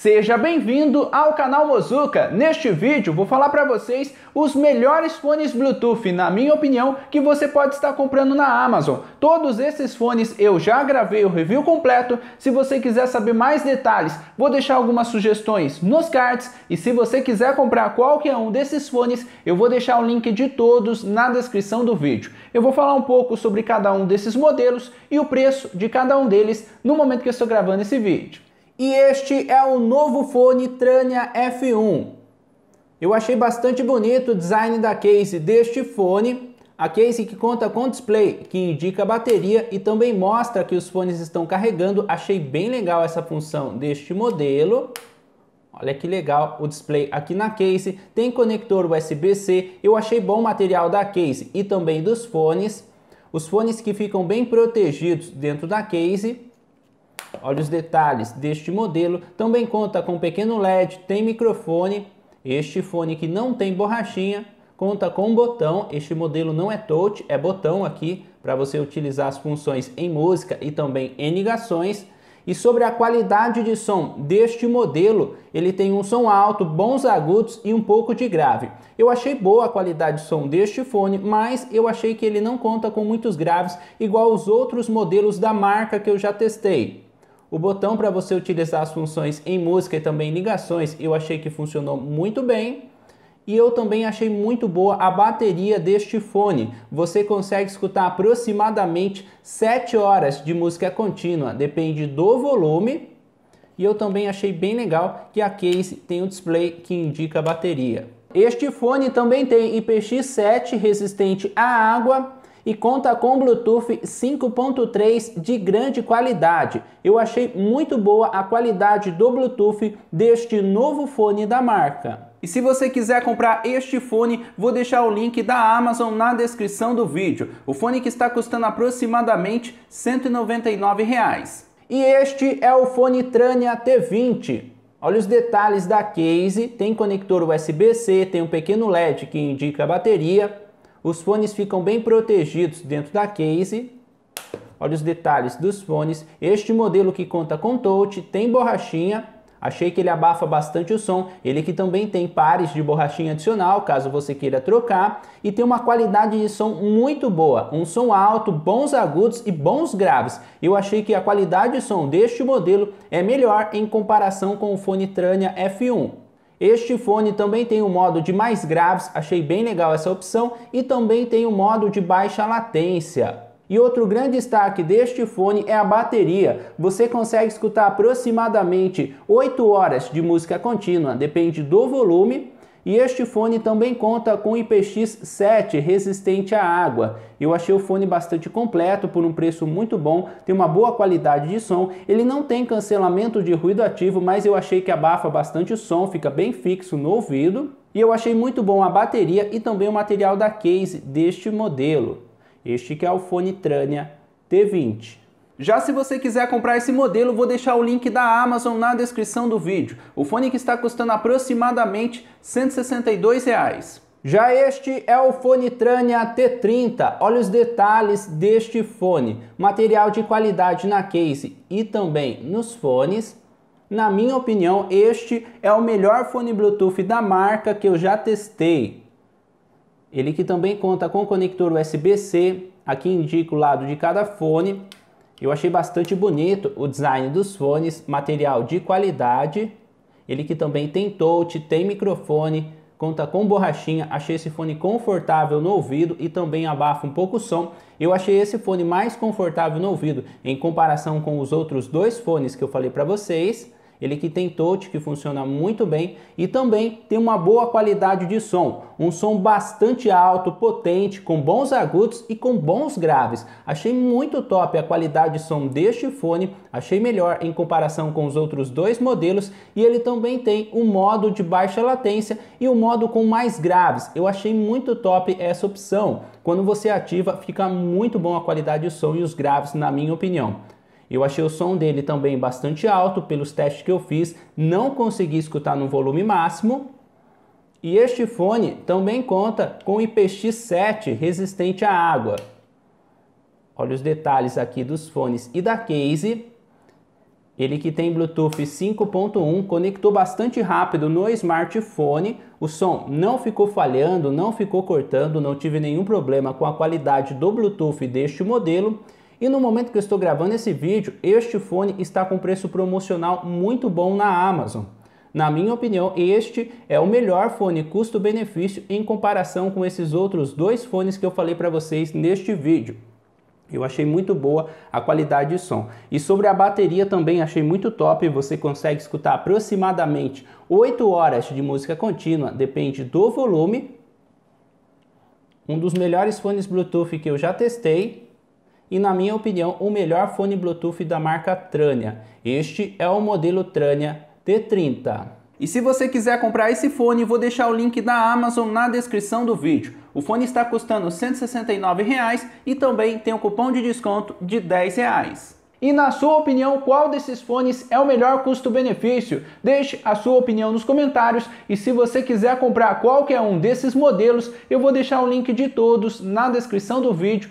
Seja bem-vindo ao canal Mozuka. Neste vídeo vou falar para vocês os melhores fones Bluetooth, na minha opinião, que você pode estar comprando na Amazon. Todos esses fones eu já gravei o review completo. Se você quiser saber mais detalhes, vou deixar algumas sugestões nos cards. E se você quiser comprar qualquer um desses fones, eu vou deixar o link de todos na descrição do vídeo. Eu vou falar um pouco sobre cada um desses modelos e o preço de cada um deles no momento que eu estou gravando esse vídeo. E este é o novo fone Trania F1. Eu achei bastante bonito o design da case deste fone. A case que conta com display, que indica a bateria e também mostra que os fones estão carregando. Achei bem legal essa função deste modelo. Olha que legal o display aqui na case. Tem conector USB-C. Eu achei bom o material da case e também dos fones. Os fones que ficam bem protegidos dentro da case. Olha os detalhes deste modelo, também conta com pequeno LED, tem microfone, este fone que não tem borrachinha, conta com botão, este modelo não é touch, é botão aqui para você utilizar as funções em música e também em ligações. E sobre a qualidade de som deste modelo, ele tem um som alto, bons agudos e um pouco de grave. Eu achei boa a qualidade de som deste fone, mas eu achei que ele não conta com muitos graves igual os outros modelos da marca que eu já testei. O botão para você utilizar as funções em música e também ligações, eu achei que funcionou muito bem. E eu também achei muito boa a bateria deste fone. Você consegue escutar aproximadamente 7 horas de música contínua, depende do volume. E eu também achei bem legal que a case tem um display que indica a bateria. Este fone também tem IPX7 resistente à água, e conta com Bluetooth 5.3 de grande qualidade. Eu achei muito boa a qualidade do Bluetooth deste novo fone da marca. E se você quiser comprar este fone, vou deixar o link da Amazon na descrição do vídeo. O fone que está custando aproximadamente R$ 199. Reais. E este é o fone Trania T20. Olha os detalhes da case, tem conector USB-C, tem um pequeno LED que indica a bateria, os fones ficam bem protegidos dentro da case. Olha os detalhes dos fones. Este modelo que conta com touch tem borrachinha. Achei que ele abafa bastante o som. Ele aqui também tem pares de borrachinha adicional, caso você queira trocar. E tem uma qualidade de som muito boa. Um som alto, bons agudos e bons graves. Eu achei que a qualidade de som deste modelo é melhor em comparação com o fone Trania F1. Este fone também tem o um modo de mais graves, achei bem legal essa opção, e também tem o um modo de baixa latência. E outro grande destaque deste fone é a bateria. Você consegue escutar aproximadamente 8 horas de música contínua, depende do volume, e este fone também conta com IPX7 resistente à água. Eu achei o fone bastante completo por um preço muito bom, tem uma boa qualidade de som. Ele não tem cancelamento de ruído ativo, mas eu achei que abafa bastante o som, fica bem fixo no ouvido. E eu achei muito bom a bateria e também o material da case deste modelo. Este que é o fone Trania T20. Já se você quiser comprar esse modelo, vou deixar o link da Amazon na descrição do vídeo. O fone que está custando aproximadamente R$ 162. Reais. Já este é o fone Trania T30. Olha os detalhes deste fone. Material de qualidade na case e também nos fones. Na minha opinião, este é o melhor fone Bluetooth da marca que eu já testei. Ele que também conta com conector USB-C, aqui indica o lado de cada fone, eu achei bastante bonito o design dos fones, material de qualidade. Ele que também tem touch, tem microfone, conta com borrachinha. Achei esse fone confortável no ouvido e também abafa um pouco o som. Eu achei esse fone mais confortável no ouvido em comparação com os outros dois fones que eu falei para vocês. Ele que tem touch, que funciona muito bem e também tem uma boa qualidade de som. Um som bastante alto, potente, com bons agudos e com bons graves. Achei muito top a qualidade de som deste fone, achei melhor em comparação com os outros dois modelos e ele também tem um modo de baixa latência e um modo com mais graves. Eu achei muito top essa opção. Quando você ativa, fica muito bom a qualidade de som e os graves, na minha opinião. Eu achei o som dele também bastante alto, pelos testes que eu fiz, não consegui escutar no volume máximo. E este fone também conta com IPX7 resistente à água. Olha os detalhes aqui dos fones e da case. Ele que tem Bluetooth 5.1, conectou bastante rápido no smartphone. O som não ficou falhando, não ficou cortando, não tive nenhum problema com a qualidade do Bluetooth deste modelo. E no momento que eu estou gravando esse vídeo, este fone está com preço promocional muito bom na Amazon. Na minha opinião, este é o melhor fone custo-benefício em comparação com esses outros dois fones que eu falei para vocês neste vídeo. Eu achei muito boa a qualidade de som. E sobre a bateria também achei muito top, você consegue escutar aproximadamente 8 horas de música contínua, depende do volume. Um dos melhores fones Bluetooth que eu já testei e, na minha opinião, o melhor fone Bluetooth da marca Trania. Este é o modelo Trania T30. E se você quiser comprar esse fone, vou deixar o link da Amazon na descrição do vídeo. O fone está custando R$ 169 e também tem um cupom de desconto de R$ 10. E na sua opinião, qual desses fones é o melhor custo-benefício? Deixe a sua opinião nos comentários e se você quiser comprar qualquer um desses modelos, eu vou deixar o link de todos na descrição do vídeo